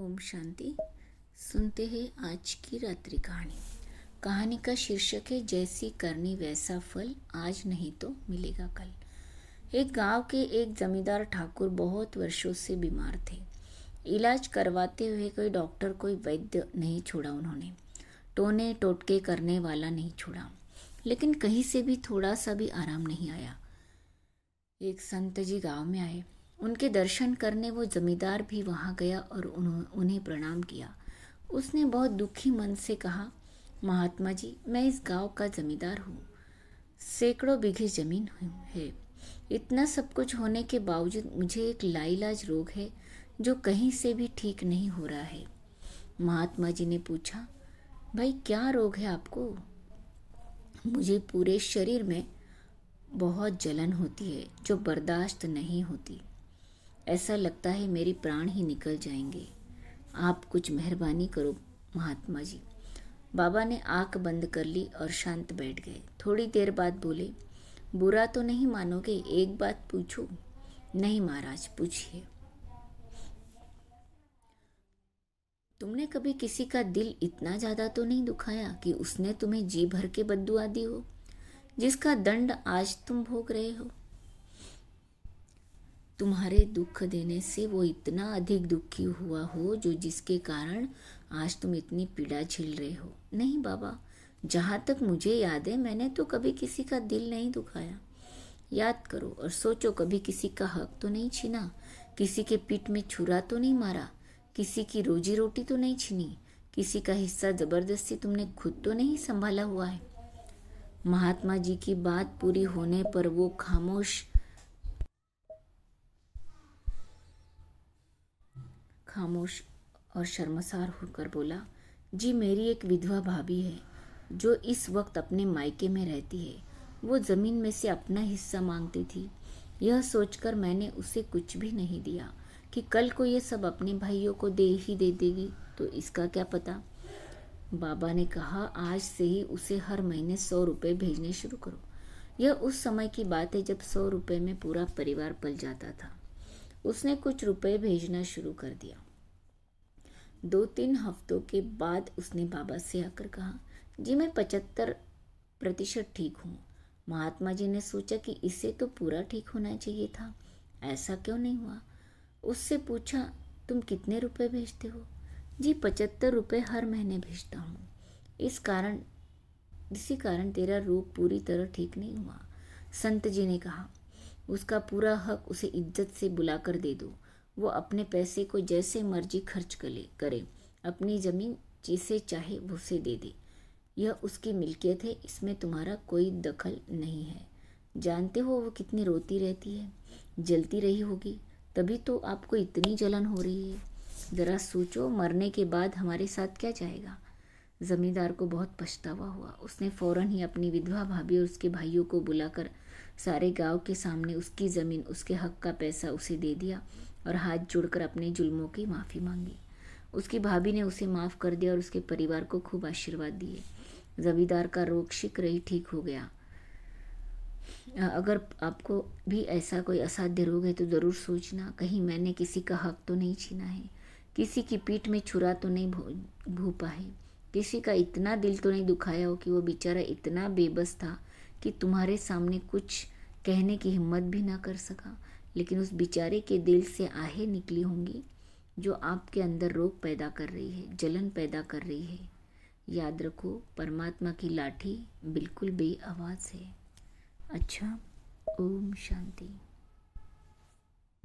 ओम शांति सुनते हैं आज की रात्रि कहानी कहानी का शीर्षक है जैसी करनी वैसा फल आज नहीं तो मिलेगा कल एक गांव के एक जमींदार ठाकुर बहुत वर्षों से बीमार थे इलाज करवाते हुए कोई डॉक्टर कोई वैद्य नहीं छोड़ा उन्होंने टोने टोटके करने वाला नहीं छोड़ा लेकिन कहीं से भी थोड़ा सा भी आराम नहीं आया एक संत जी गांव में आए उनके दर्शन करने वो जमींदार भी वहाँ गया और उन्हें प्रणाम किया उसने बहुत दुखी मन से कहा महात्मा जी मैं इस गांव का जमींदार हूँ सैकड़ों बीघे जमीन है इतना सब कुछ होने के बावजूद मुझे एक लाइलाज रोग है जो कहीं से भी ठीक नहीं हो रहा है महात्मा जी ने पूछा भाई क्या रोग है आपको मुझे पूरे शरीर में बहुत जलन होती है जो बर्दाश्त नहीं होती ऐसा लगता है मेरे प्राण ही निकल जाएंगे आप कुछ मेहरबानी करो महात्मा जी बाबा ने आंख बंद कर ली और शांत बैठ गए थोड़ी देर बाद बोले बुरा तो नहीं मानोगे एक बात पूछो नहीं महाराज पूछिए तुमने कभी किसी का दिल इतना ज़्यादा तो नहीं दुखाया कि उसने तुम्हें जी भर के बद्दुआ दी हो जिसका दंड आज तुम भोग रहे हो तुम्हारे दुख देने से वो इतना अधिक दुखी हुआ हो जो जिसके कारण आज तुम इतनी पीड़ा झेल रहे हो नहीं बाबा जहाँ तक मुझे याद है मैंने तो कभी किसी का दिल नहीं दुखाया याद करो और सोचो कभी किसी का हक तो नहीं छीना किसी के पीठ में छुरा तो नहीं मारा किसी की रोजी रोटी तो नहीं छीनी किसी का हिस्सा ज़बरदस्ती तुमने खुद तो नहीं संभाला हुआ है महात्मा जी की बात पूरी होने पर वो खामोश खामोश और शर्मसार होकर बोला जी मेरी एक विधवा भाभी है जो इस वक्त अपने मायके में रहती है वो ज़मीन में से अपना हिस्सा मांगती थी यह सोचकर मैंने उसे कुछ भी नहीं दिया कि कल को ये सब अपने भाइयों को दे ही दे देगी तो इसका क्या पता बाबा ने कहा आज से ही उसे हर महीने सौ रुपये भेजने शुरू करो यह उस समय की बात है जब सौ रुपये में पूरा परिवार पल जाता था उसने कुछ रुपए भेजना शुरू कर दिया दो तीन हफ्तों के बाद उसने बाबा से आकर कहा जी मैं पचहत्तर प्रतिशत ठीक हूँ महात्मा जी ने सोचा कि इसे तो पूरा ठीक होना चाहिए था ऐसा क्यों नहीं हुआ उससे पूछा तुम कितने रुपए भेजते हो जी पचहत्तर रुपये हर महीने भेजता हूँ इस कारण इसी कारण तेरा रोग पूरी तरह ठीक नहीं हुआ संत जी ने कहा उसका पूरा हक उसे इज्जत से बुलाकर दे दो वो अपने पैसे को जैसे मर्जी खर्च करे करे अपनी ज़मीन जिसे चाहे उसे दे दे यह उसकी मिल्कियत है इसमें तुम्हारा कोई दखल नहीं है जानते हो वो कितनी रोती रहती है जलती रही होगी तभी तो आपको इतनी जलन हो रही है ज़रा सोचो मरने के बाद हमारे साथ क्या जाएगा ज़मींदार को बहुत पछतावा हुआ उसने फ़ौरन ही अपनी विधवा भाभी और उसके भाइयों को बुलाकर सारे गांव के सामने उसकी ज़मीन उसके हक का पैसा उसे दे दिया और हाथ जोड़कर अपने जुल्मों की माफ़ी मांगी उसकी भाभी ने उसे माफ़ कर दिया और उसके परिवार को खूब आशीर्वाद दिए जमींदार का रोग शीघ्र ही ठीक हो गया अगर आपको भी ऐसा कोई असाध्य रोग है तो ज़रूर सोचना कहीं मैंने किसी का हक तो नहीं छीना है किसी की पीठ में छुरा तो नहीं भूपा है किसी का इतना दिल तो नहीं दुखाया हो कि वो बेचारा इतना बेबस था कि तुम्हारे सामने कुछ कहने की हिम्मत भी ना कर सका लेकिन उस बेचारे के दिल से आहें निकली होंगी जो आपके अंदर रोग पैदा कर रही है जलन पैदा कर रही है याद रखो परमात्मा की लाठी बिल्कुल बेआवाज़ है अच्छा ओम शांति